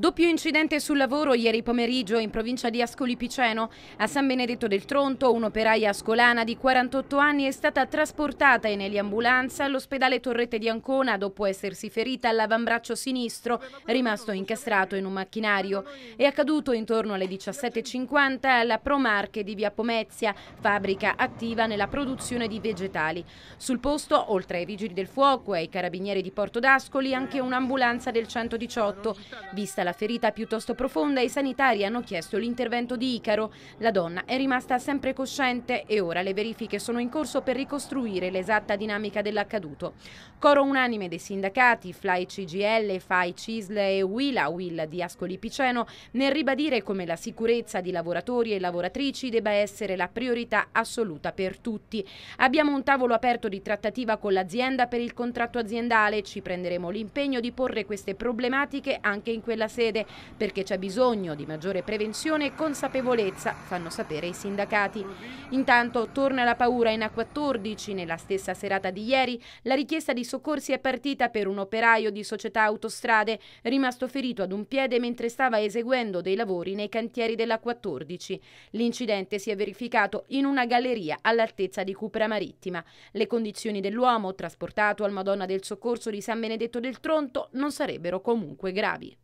Doppio incidente sul lavoro ieri pomeriggio in provincia di Ascoli Piceno. A San Benedetto del Tronto un'operaia ascolana di 48 anni è stata trasportata in eliambulanza all'ospedale Torrete di Ancona dopo essersi ferita all'avambraccio sinistro, rimasto incastrato in un macchinario. È accaduto intorno alle 17.50 alla Promarche di Via Pomezia, fabbrica attiva nella produzione di vegetali. Sul posto, oltre ai vigili del fuoco e ai carabinieri di Porto d'Ascoli, anche un'ambulanza del 118. Vista la la ferita piuttosto profonda, i sanitari hanno chiesto l'intervento di Icaro. La donna è rimasta sempre cosciente e ora le verifiche sono in corso per ricostruire l'esatta dinamica dell'accaduto. Coro unanime dei sindacati, Fly CGL, FAI CISLE e Willa WIL di Ascoli Piceno, nel ribadire come la sicurezza di lavoratori e lavoratrici debba essere la priorità assoluta per tutti. Abbiamo un tavolo aperto di trattativa con l'azienda per il contratto aziendale, e ci prenderemo l'impegno di porre queste problematiche anche in quella settimana sede perché c'è bisogno di maggiore prevenzione e consapevolezza, fanno sapere i sindacati. Intanto torna la paura in A14. Nella stessa serata di ieri la richiesta di soccorsi è partita per un operaio di società autostrade rimasto ferito ad un piede mentre stava eseguendo dei lavori nei cantieri della A14. L'incidente si è verificato in una galleria all'altezza di Cupra Marittima. Le condizioni dell'uomo trasportato al Madonna del Soccorso di San Benedetto del Tronto non sarebbero comunque gravi.